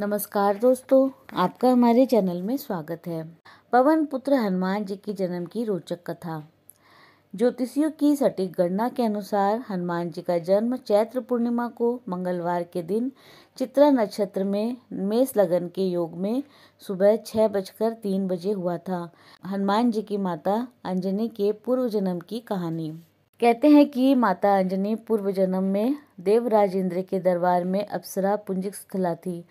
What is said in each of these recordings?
नमस्कार दोस्तों आपका हमारे चैनल में स्वागत है पवन पुत्र हनुमान जी के जन्म की रोचक कथा ज्योतिषियों की सटीक गणना के अनुसार हनुमान जी का जन्म चैत्र पूर्णिमा को मंगलवार के दिन चित्रा नक्षत्र में मेष लगन के योग में सुबह छह बजकर तीन बजे हुआ था हनुमान जी की माता अंजनी के पूर्व जन्म की कहानी कहते हैं कि माता अंजनी पूर्व जन्म में देवराज इंद्र के दरबार में अप्सरा पुंजिक स्थला थी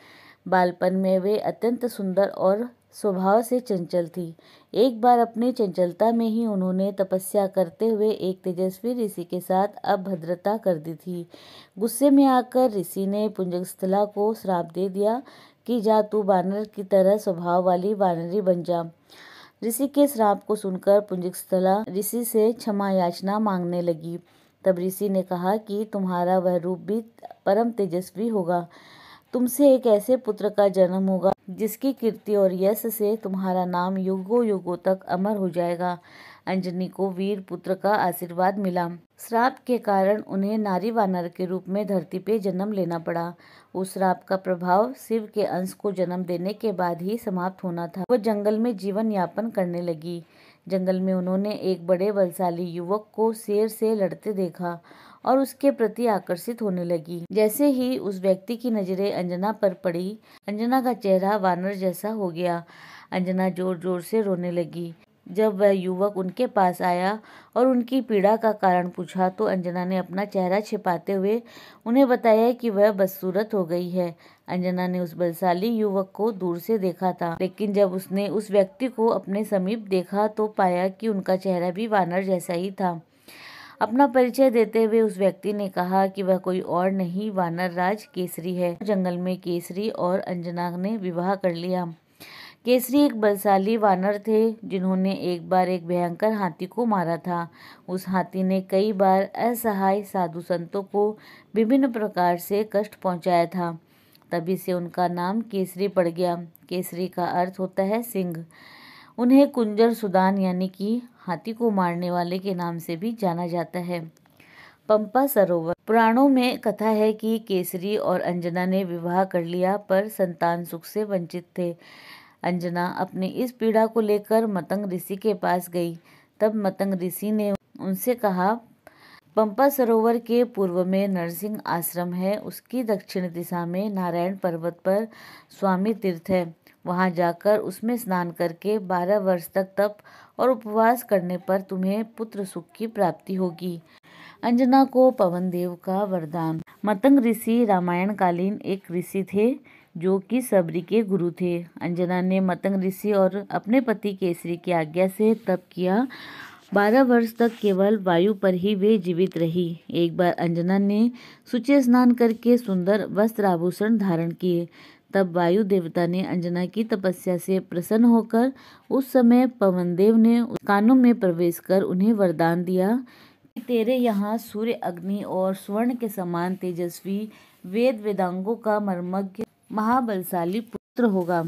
बालपन में वे अत्यंत सुंदर और स्वभाव से चंचल थी एक बार अपनी चंचलता में ही उन्होंने तपस्या करते हुए एक तेजस्वी ऋषि के साथ अभद्रता कर दी थी गुस्से में आकर ऋषि ने पुंजस्थला को श्राप दे दिया कि जा तू बानर की तरह स्वभाव वाली बानरी बन जा ऋषि के श्राप को सुनकर पुंजस्थला ऋषि से क्षमा याचना मांगने लगी तब ऋषि ने कहा कि तुम्हारा वह रूप भी परम तेजस्वी होगा तुमसे एक ऐसे पुत्र का जन्म होगा जिसकी कीर्ति और यश से तुम्हारा नाम युगो युगो तक अमर हो जाएगा अंजनी को वीर पुत्र का आशीर्वाद मिला श्राप के कारण उन्हें नारी वानर के रूप में धरती पे जन्म लेना पड़ा उस श्राप का प्रभाव शिव के अंश को जन्म देने के बाद ही समाप्त होना था वह जंगल में जीवन यापन करने लगी जंगल में उन्होंने एक बड़े बलशाली युवक को शेर से लड़ते देखा और उसके प्रति आकर्षित होने लगी जैसे ही उस व्यक्ति की नजरें अंजना पर पड़ी अंजना का चेहरा वानर जैसा हो गया अंजना जोर जोर से रोने लगी जब वह युवक उनके पास आया और उनकी पीड़ा का कारण पूछा तो अंजना ने अपना चेहरा छिपाते हुए उन्हें बताया कि वह बदसूरत हो गई है अंजना ने उस बलशाली युवक को दूर से देखा था लेकिन जब उसने उस व्यक्ति को अपने समीप देखा तो पाया कि उनका चेहरा भी वानर जैसा ही था अपना परिचय देते हुए उस व्यक्ति ने कहा कि वह कोई और नहीं वानर राज केसरी है जंगल में केसरी और अंजना ने विवाह कर लिया केसरी एक बलशाली वानर थे जिन्होंने एक बार एक भयंकर हाथी को मारा था उस हाथी ने कई बार असहाय साधु संतों को विभिन्न प्रकार से कष्ट पहुंचाया था तभी से उनका नाम केसरी पड़ गया केसरी का अर्थ होता है सिंह उन्हें कुंजर सुदान यानी कि हाथी को मारने वाले के नाम से भी जाना जाता है पंपा सरोवर पुराणों में कथा है कि केसरी और अंजना ने विवाह कर लिया पर संतान सुख से वंचित थे अंजना अपनी इस पीड़ा को लेकर मतंग ऋषि के पास गई तब मतंग ऋषि ने उनसे कहा पंपा सरोवर के पूर्व में नरसिंह आश्रम है उसकी दक्षिण दिशा में नारायण पर्वत पर स्वामी तीर्थ है वहाँ जाकर उसमें स्नान करके बारह वर्ष तक तप और उपवास करने पर तुम्हें पुत्र सुख की प्राप्ति होगी अंजना को पवन देव का वरदान मतंग ऋषि रामायण कालीन एक ऋषि थे जो कि सबरी के गुरु थे अंजना ने मतंग ऋषि और अपने पति केसरी की आज्ञा से तप किया बारह वर्ष तक केवल वायु पर ही वे जीवित रही एक बार अंजना ने सुचे स्नान करके सुंदर वस्त्र आभूषण धारण किए तब वायु देवता ने अंजना की तपस्या से प्रसन्न होकर उस समय पवन देव ने कानों में प्रवेश कर उन्हें वरदान दिया कि तेरे यहाँ सूर्य अग्नि और स्वर्ण के समान तेजस्वी वेद वेदांगों का मर्मज्ञ महाबलशाली पुत्र होगा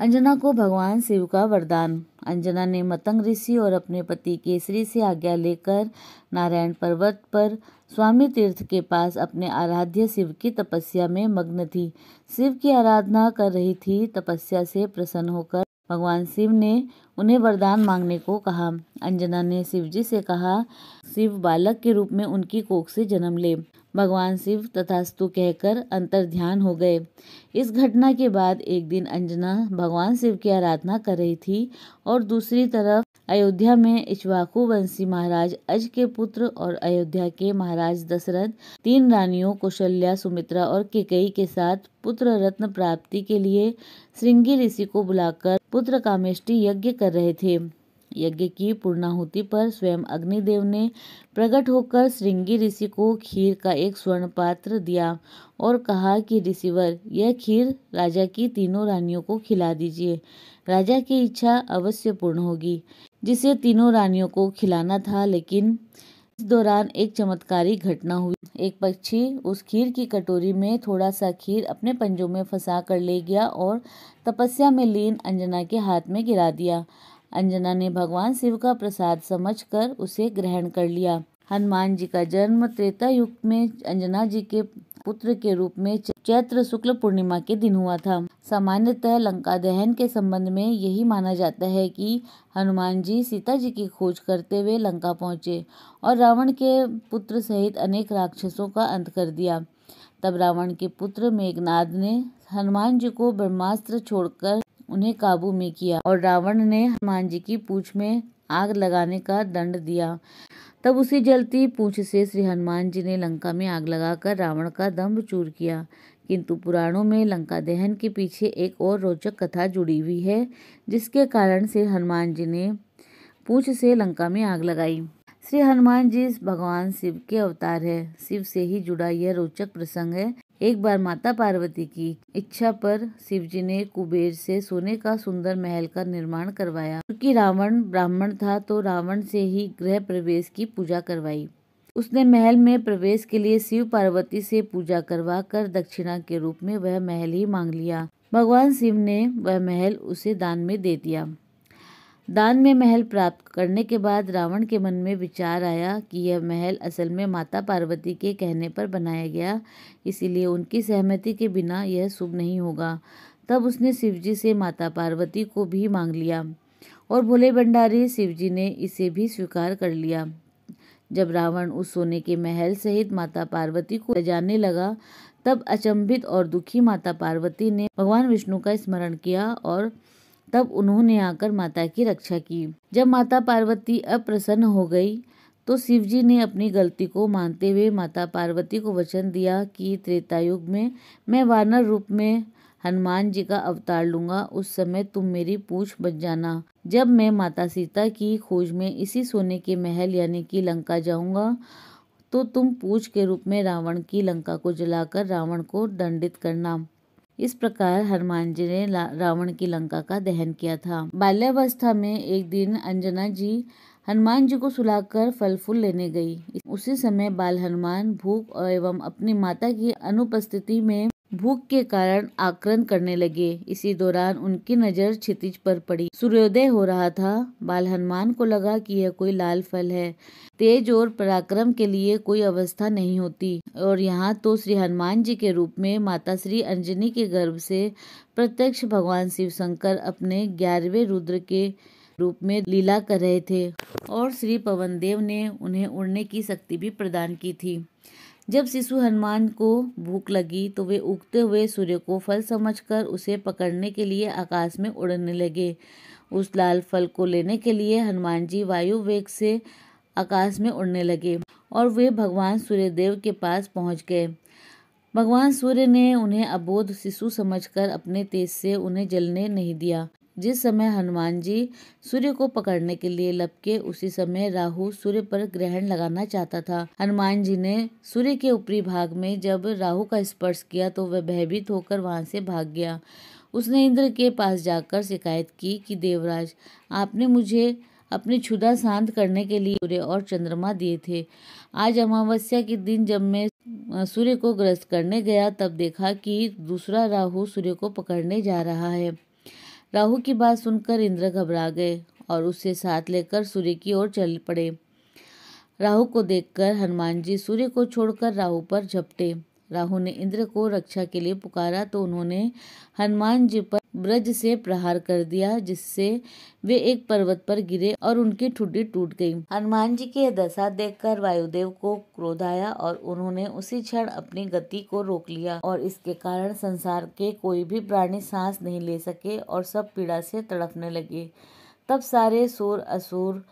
अंजना को भगवान शिव का वरदान अंजना ने मतंग ऋषि और अपने पति केसरी से आज्ञा लेकर नारायण पर्वत पर स्वामी तीर्थ के पास अपने आराध्य शिव की तपस्या में मग्न थी शिव की आराधना कर रही थी तपस्या से प्रसन्न होकर भगवान शिव ने उन्हें वरदान मांगने को कहा अंजना ने शिव जी से कहा शिव बालक के रूप में उनकी कोख से जन्म ले भगवान शिव तथास्तु कहकर अंतर ध्यान हो गए इस घटना के बाद एक दिन अंजना भगवान शिव की आराधना कर रही थी और दूसरी तरफ अयोध्या में इश्वाकु वंशी महाराज अज के पुत्र और अयोध्या के महाराज दशरथ तीन रानियों कौशल्या सुमित्रा और केकई के साथ पुत्र रत्न प्राप्ति के लिए श्रृंगी ऋषि को बुलाकर पुत्र कामेष्टि यज्ञ कर रहे थे यज्ञ की पूर्णाहुति पर स्वयं अग्निदेव ने प्रकट होकर श्रृंगी ऋषि को खीर का एक स्वर्ण पात्र दिया और कहा कि ऋषिवर यह खीर राजा की तीनों रानियों को खिला दीजिए राजा की इच्छा अवश्य पूर्ण होगी जिसे तीनों रानियों को खिलाना था लेकिन इस दौरान एक चमत्कारी घटना हुई एक पक्षी उस खीर की कटोरी में थोड़ा सा खीर अपने पंजों में फंसा कर ले गया और तपस्या में लीन अंजना के हाथ में गिरा दिया अंजना ने भगवान शिव का प्रसाद समझकर उसे ग्रहण कर लिया हनुमान जी का जन्म त्रेता युग में अंजना जी के पुत्र के रूप में चैत्र शुक्ल पूर्णिमा के दिन हुआ था सामान्यतः लंका दहन के संबंध में यही माना जाता है कि हनुमान जी सीता जी की खोज करते हुए लंका पहुंचे और रावण के पुत्र सहित अनेक राक्षसों का अंत कर दिया तब रावण के पुत्र मेघनाद ने हनुमान जी को ब्रह्मास्त्र छोड़कर उन्हें काबू में किया और रावण ने हनुमान जी की पूछ में आग लगाने का दंड दिया तब उसी जलती पूछ से श्री हनुमान जी ने लंका में आग लगाकर रावण का दम्भ चूर किया किंतु पुराणों में लंका दहन के पीछे एक और रोचक कथा जुड़ी हुई है जिसके कारण से हनुमान जी ने पूछ से लंका में आग लगाई श्री हनुमान जी भगवान शिव के अवतार है शिव से ही जुड़ा यह रोचक प्रसंग है एक बार माता पार्वती की इच्छा पर शिवजी ने कुबेर से सोने का सुंदर महल का निर्माण करवाया क्योंकि रावण ब्राह्मण था तो रावण से ही गृह प्रवेश की पूजा करवाई उसने महल में प्रवेश के लिए शिव पार्वती से पूजा करवा कर दक्षिणा के रूप में वह महल ही मांग लिया भगवान शिव ने वह महल उसे दान में दे दिया दान में महल प्राप्त करने के बाद रावण के मन में विचार आया कि यह महल असल में माता पार्वती के कहने पर बनाया गया इसीलिए उनकी सहमति के बिना यह शुभ नहीं होगा तब उसने शिवजी से माता पार्वती को भी मांग लिया और भोले भंडारी शिवजी ने इसे भी स्वीकार कर लिया जब रावण उस सोने के महल सहित माता पार्वती को सजाने लगा तब अचंभित और दुखी माता पार्वती ने भगवान विष्णु का स्मरण किया और तब उन्होंने आकर माता की रक्षा की जब माता पार्वती अप्रसन्न हो गई तो शिवजी ने अपनी गलती को मानते हुए माता पार्वती को वचन दिया कि त्रेतायुग में मैं वानर रूप में हनुमान जी का अवतार लूंगा उस समय तुम मेरी पूछ बच जाना जब मैं माता सीता की खोज में इसी सोने के महल यानी कि लंका जाऊंगा तो तुम पूछ के रूप में रावण की लंका को जलाकर रावण को दंडित करना इस प्रकार हनुमान जी ने रावण की लंका का दहन किया था बाल्यावस्था में एक दिन अंजना जी हनुमान जी को सुलाकर फल फूल लेने गई उसी समय बाल हनुमान भूख एवं अपनी माता की अनुपस्थिति में भूख के कारण आक्रंद करने लगे इसी दौरान उनकी नजर क्षितिज पर पड़ी सूर्योदय हो रहा था बाल हनुमान को लगा कि यह कोई लाल फल है तेज और पराक्रम के लिए कोई अवस्था नहीं होती और यहाँ तो श्री हनुमान जी के रूप में माता श्री अंजनी के गर्भ से प्रत्यक्ष भगवान शिव शंकर अपने ग्यारहवे रुद्र के रूप में लीला कर रहे थे और श्री पवनदेव ने उन्हें उड़ने की शक्ति भी प्रदान की थी जब शिशु हनुमान को भूख लगी तो वे उगते हुए सूर्य को फल समझकर उसे पकड़ने के लिए आकाश में उड़ने लगे उस लाल फल को लेने के लिए हनुमान जी वायु वेग से आकाश में उड़ने लगे और वे भगवान सूर्यदेव के पास पहुंच गए भगवान सूर्य ने उन्हें अबोध शिशु समझकर अपने तेज से उन्हें जलने नहीं दिया जिस समय हनुमान जी सूर्य को पकड़ने के लिए लपके उसी समय राहु सूर्य पर ग्रहण लगाना चाहता था हनुमान जी ने सूर्य के ऊपरी भाग में जब राहु का स्पर्श किया तो वह भयभीत होकर वहां से भाग गया उसने इंद्र के पास जाकर शिकायत की कि देवराज आपने मुझे अपनी क्षुदा शांत करने के लिए सूर्य और चंद्रमा दिए थे आज अमावस्या के दिन जब मैं सूर्य को ग्रस्त करने गया तब देखा कि दूसरा राहु सूर्य को पकड़ने जा रहा है राहु की बात सुनकर इंद्र घबरा गए और उसे साथ लेकर सूर्य की ओर चल पड़े राहु को देखकर हनुमान जी सूर्य को छोड़कर राहु पर झपटे राहु ने इंद्र को रक्षा के लिए पुकारा तो उन्होंने हनुमान जी पर ब्रज से प्रहार कर दिया जिससे वे एक पर्वत पर गिरे और उनकी ठुड्डी टूट गई हनुमान जी की दशा देखकर वायुदेव को क्रोध आया और उन्होंने उसी क्षण अपनी गति को रोक लिया और इसके कारण संसार के कोई भी प्राणी सांस नहीं ले सके और सब पीड़ा से तड़पने लगे तब सारे सुर असुर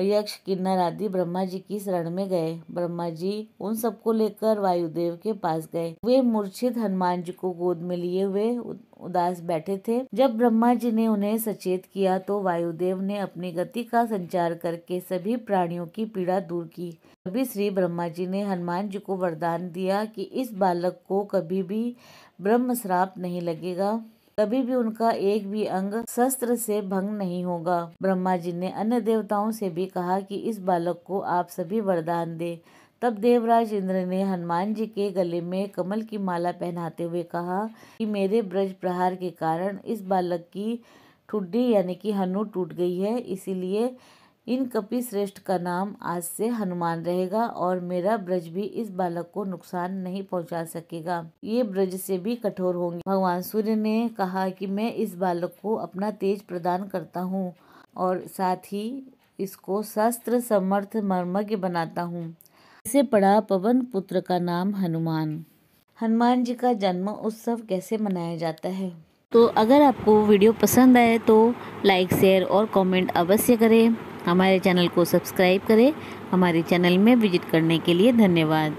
यक्ष किन्नर आदि ब्रह्मा जी की शरण में गए ब्रह्मा जी उन सबको लेकर वायुदेव के पास गए वे मूर्छित हनुमान जी को गोद में लिए हुए उदास बैठे थे जब ब्रह्मा जी ने उन्हें सचेत किया तो वायुदेव ने अपनी गति का संचार करके सभी प्राणियों की पीड़ा दूर की तभी श्री ब्रह्मा जी ने हनुमान जी को वरदान दिया कि इस बालक को कभी भी ब्रह्म श्राप नहीं लगेगा कभी भी उनका एक भी अंग शस्त्र से भंग नहीं होगा ब्रह्मा जी ने अन्य देवताओं से भी कहा कि इस बालक को आप सभी वरदान दे तब देवराज इंद्र ने हनुमान जी के गले में कमल की माला पहनाते हुए कहा कि मेरे ब्रज प्रहार के कारण इस बालक की ठुड्डी यानी कि हनु टूट गई है इसीलिए इन कपि श्रेष्ठ का नाम आज से हनुमान रहेगा और मेरा ब्रज भी इस बालक को नुकसान नहीं पहुंचा सकेगा ये ब्रज से भी कठोर होंगे भगवान सूर्य ने कहा कि मैं इस बालक को अपना तेज प्रदान करता हूँ और साथ ही इसको शस्त्र समर्थ मर्मज्ञ बनाता हूँ इसे पड़ा पवन पुत्र का नाम हनुमान हनुमान जी का जन्म उत्सव कैसे मनाया जाता है तो अगर आपको वीडियो पसंद आए तो लाइक शेयर और कमेंट अवश्य करें हमारे चैनल को सब्सक्राइब करें हमारे चैनल में विजिट करने के लिए धन्यवाद